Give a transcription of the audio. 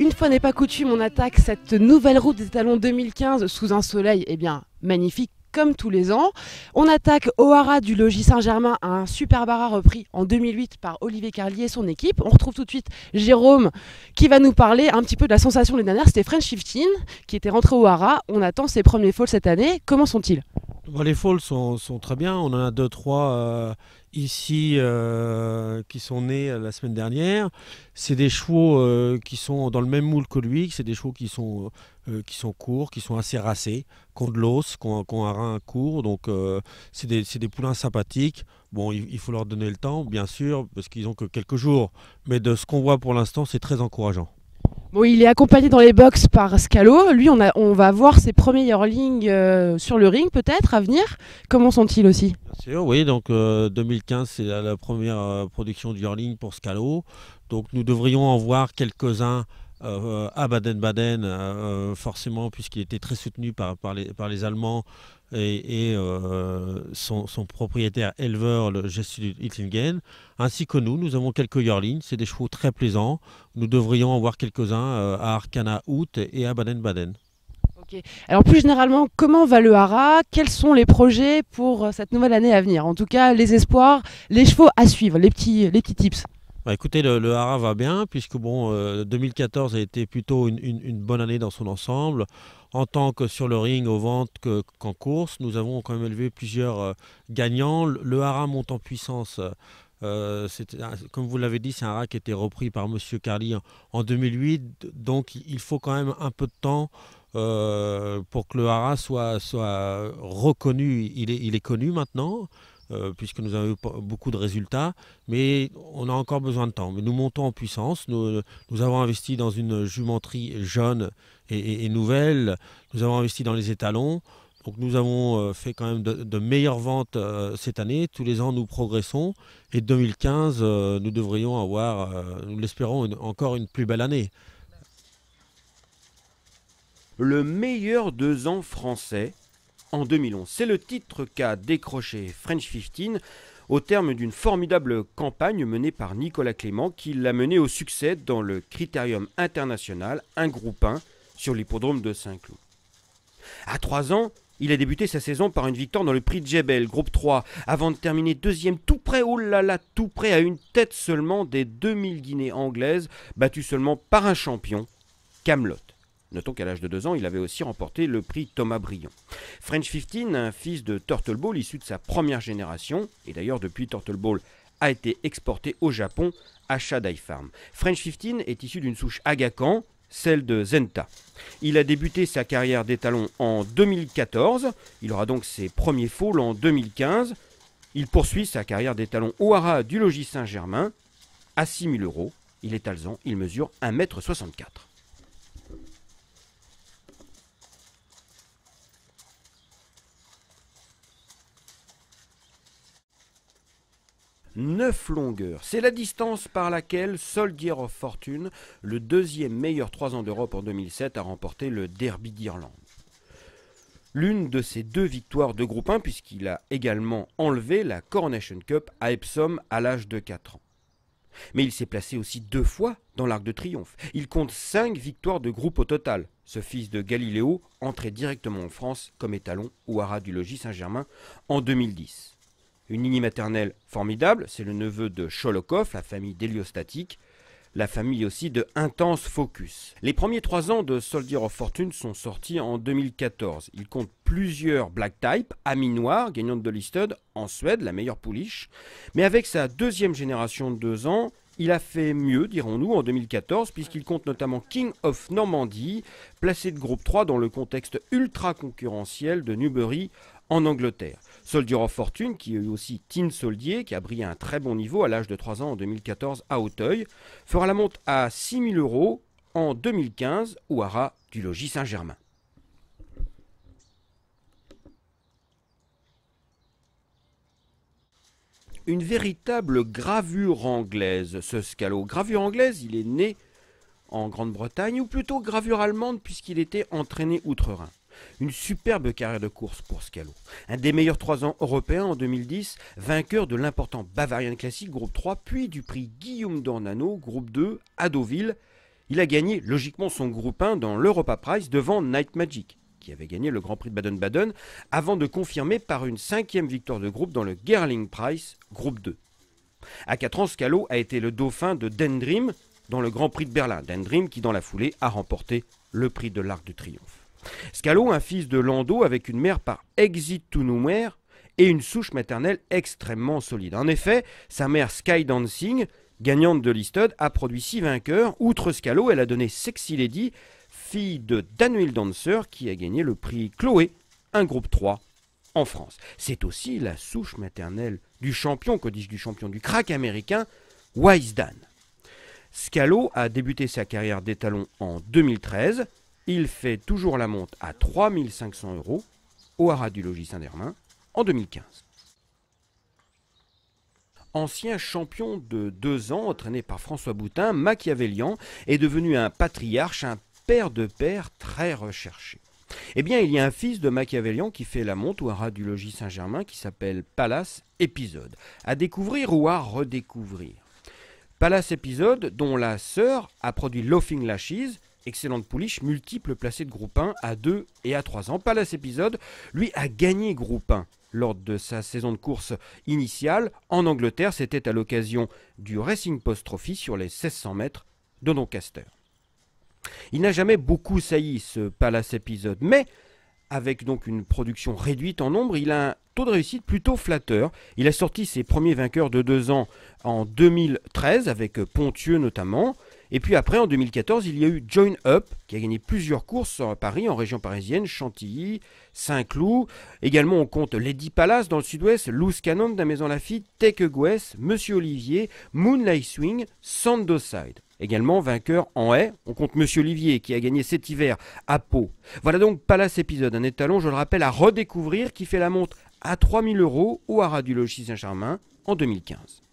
Une fois n'est pas coutume, on attaque cette nouvelle route des talons 2015 sous un soleil eh bien, magnifique comme tous les ans. On attaque O'Hara du Logis Saint-Germain, à un super bar repris en 2008 par Olivier Carlier et son équipe. On retrouve tout de suite Jérôme qui va nous parler un petit peu de la sensation l'année dernière. C'était French Shifting qui était rentré au O'Hara. On attend ses premiers falls cette année. Comment sont-ils bah, les folles sont, très bien. On en a deux, trois euh, ici euh, qui sont nés euh, la semaine dernière. C'est des chevaux qui sont dans le même moule que lui. C'est des chevaux qui sont, qui sont courts, qui sont assez rassés, qui ont de l'os, qui ont, un rein court. Donc, c'est des, des, poulains sympathiques. Bon, il, il, faut leur donner le temps, bien sûr, parce qu'ils n'ont que quelques jours. Mais de ce qu'on voit pour l'instant, c'est très encourageant il est accompagné dans les box par Scalo. Lui, on, va voir ses premiers yearlings euh, sur le ring, peut-être, à venir. Comment sont-ils aussi oui. Donc, 2015, euh, c'est la, première euh, production du hurling pour Scalo. Donc, nous devrions en voir quelques-uns à Baden-Baden, forcément, puisqu'il était très soutenu par les Allemands et, euh, son, propriétaire éleveur, le du Hitlingen, ainsi que nous. Nous avons quelques yearlings, c'est des chevaux très plaisants. Nous devrions avoir quelques-uns euh, à Arcana Out et à Baden-Baden. Alors plus généralement, comment va le Hara Quels sont les projets pour euh, cette nouvelle année à venir En tout cas, les espoirs, les chevaux à suivre, les petits, les petits tips. Bah, écoutez, le, Hara va bien, puisque bon, 2014 a été plutôt une bonne année dans son ensemble en tant que sur le ring, aux ventes qu'en course. Nous avons quand même élevé plusieurs euh, gagnants. Le, hara monte en puissance. Euh, comme vous l'avez dit, c'est un hara qui a été repris par M. Carly en, 2008. Donc il faut quand même un peu de temps euh, pour que le hara soit, reconnu. il est connu maintenant. Euh, puisque nous avons eu beaucoup de résultats, mais on a encore besoin de temps. Mais nous montons en puissance, nous, avons investi dans une jumenterie jeune et, nouvelle, nous avons investi dans les étalons, donc nous avons euh, fait quand même de meilleures ventes euh, cette année, tous les ans nous progressons, et 2015, nous devrions avoir, nous l'espérons, encore une plus belle année. Le meilleur deux ans français en 2011. C'est le titre qu'a décroché French 15 au terme d'une formidable campagne menée par Nicolas Clément qui l'a mené au succès dans le Critérium international, un groupe 1, sur l'hippodrome de Saint-Cloud. À 3 ans, il a débuté sa saison par une victoire dans le prix de Jebel, groupe 3, avant de terminer deuxième tout près, oh là là, tout près à une tête seulement des 2000 Guinées anglaises, battues seulement par un champion, Camelot. Notons qu'à l'âge de 2 ans, il avait aussi remporté le prix Thomas Brion. French 15, un fils de Ball, issu de sa première génération, et d'ailleurs depuis Ball a été exporté au Japon à Shadai Farm. French 15 est issu d'une souche agacan celle de Zenta. Il a débuté sa carrière d'étalon en 2014, il aura donc ses premiers fouls en 2015. Il poursuit sa carrière d'étalon au Hara du Logis Saint-Germain à 6000 euros. Il est alzan, il mesure 1m64. 9 longueurs. C'est la distance par laquelle Soldier of Fortune, le deuxième meilleur 3 ans d'Europe en 2007, a remporté le Derby d'Irlande. L'une de ses deux victoires de groupe 1 puisqu'il a également enlevé la Coronation Cup à Epsom à l'âge de 4 ans. Mais il s'est placé aussi deux fois dans l'Arc de Triomphe. Il compte 5 victoires de groupe au total. Ce fils de Galiléo entrait directement en France comme étalon au Haras du Logis Saint-Germain en 2010. Une lignée maternelle formidable, c'est le neveu de Cholokov, la famille d'héliostatique, la famille aussi de Intense Focus. Les premiers trois ans de Soldier of Fortune sont sortis en 2014. Il compte plusieurs Black Type, Ami Noir, gagnante de Listed, en Suède, la meilleure pouliche. Mais avec sa deuxième génération de deux ans, il a fait mieux, dirons-nous, en 2014, puisqu'il compte notamment King of Normandie, placé de groupe 3 dans le contexte ultra concurrentiel de Newbury en Angleterre. Soldier of Fortune, qui est aussi Teen Soldier, qui a brillé à un très bon niveau à l'âge de 3 ans en 2014 à Auteuil, fera la monte à 000 euros en 2015 au Hara du logis Saint-Germain. Une véritable gravure anglaise, ce Scalo. Gravure anglaise, il est né en Grande-Bretagne, ou plutôt gravure allemande, puisqu'il était entraîné outre-Rhin. Une superbe carrière de course pour Scalo. Un des meilleurs 3 ans européens en 2010, vainqueur de l'important Bavarian Classic groupe 3, puis du prix Guillaume d'Ornano groupe 2 à Deauville. Il a gagné logiquement son groupe 1 dans l'Europa Prize devant Night Magic, qui avait gagné le Grand Prix de Baden-Baden, avant de confirmer par une cinquième victoire de groupe dans le Gerling Prize groupe 2. À 4 ans, Scalo a été le dauphin de Dendrim dans le Grand Prix de Berlin. Dendrim qui, dans la foulée, a remporté le prix de l'Arc de Triomphe. Scalo, un fils de Lando avec une mère par exit to nowhere et une souche maternelle extrêmement solide. En effet, sa mère Sky Dancing, gagnante de l'Istud, a produit six vainqueurs. Outre Scalo, elle a donné Sexy Lady, fille de Daniel Dancer, qui a gagné le prix Chloé, un groupe 3 en France. C'est aussi la souche maternelle du champion, que du champion, du crack américain, Wise Dan. Scalo a débuté sa carrière d'étalon en 2013. Il fait toujours la monte à 3500 euros au haras du Logis Saint-Germain en 2015. Ancien champion de deux ans entraîné par François Boutin, Machiavellian est devenu un patriarche, un père de père très recherché. Eh bien, il y a un fils de Machiavellian qui fait la monte au haras du Logis Saint-Germain qui s'appelle Palace Épisode. À découvrir ou à redécouvrir. Palace Épisode, dont la sœur a produit Laughing Lashes, Excellente pouliche, multiple placé de groupe 1 à 2 et à 3 ans. Palace Episode, lui a gagné groupe 1 lors de sa saison de course initiale en Angleterre. C'était à l'occasion du Racing Post Trophy sur les 1600 mètres de Doncaster. Il n'a jamais beaucoup sailli ce Palace Episode, mais avec donc une production réduite en nombre, il a un taux de réussite plutôt flatteur. Il a sorti ses premiers vainqueurs de deux ans en 2013 avec Pontieux notamment. Et puis après, en 2014, il y a eu Join Up, qui a gagné plusieurs courses à Paris, en région parisienne, Chantilly, Saint-Cloud. Également, on compte Lady Palace dans le sud-ouest, Loose Canon de la Maison Lafitte, Take Guess, Monsieur Olivier, Moonlight Swing, Sandoside. Également vainqueur en haie, on compte Monsieur Olivier qui a gagné cet hiver à Pau. Voilà donc Palace épisode, un étalon, je le rappelle, à redécouvrir qui fait la montre à 3000 euros au Haras du Logis Saint-Germain en 2015.